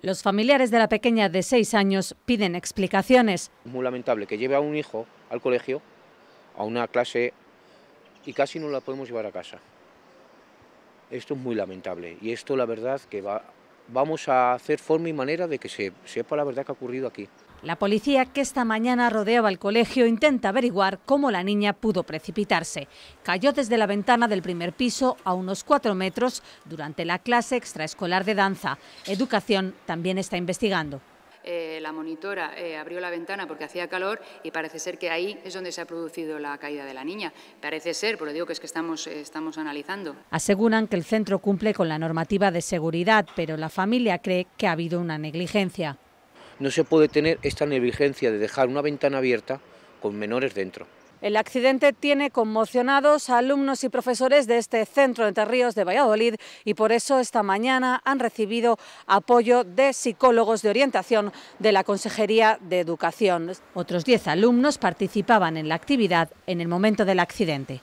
Los familiares de la pequeña de seis años piden explicaciones. Es muy lamentable que lleve a un hijo al colegio, a una clase, y casi no la podemos llevar a casa. Esto es muy lamentable y esto la verdad que va vamos a hacer forma y manera de que se sepa la verdad que ha ocurrido aquí. La policía que esta mañana rodeaba el colegio intenta averiguar cómo la niña pudo precipitarse. Cayó desde la ventana del primer piso a unos cuatro metros durante la clase extraescolar de danza. Educación también está investigando. Eh, la monitora eh, abrió la ventana porque hacía calor y parece ser que ahí es donde se ha producido la caída de la niña. Parece ser, pero digo que es que estamos, eh, estamos analizando. Aseguran que el centro cumple con la normativa de seguridad, pero la familia cree que ha habido una negligencia. No se puede tener esta negligencia de dejar una ventana abierta con menores dentro. El accidente tiene conmocionados a alumnos y profesores de este centro de Entre Ríos de Valladolid y por eso esta mañana han recibido apoyo de psicólogos de orientación de la Consejería de Educación. Otros 10 alumnos participaban en la actividad en el momento del accidente.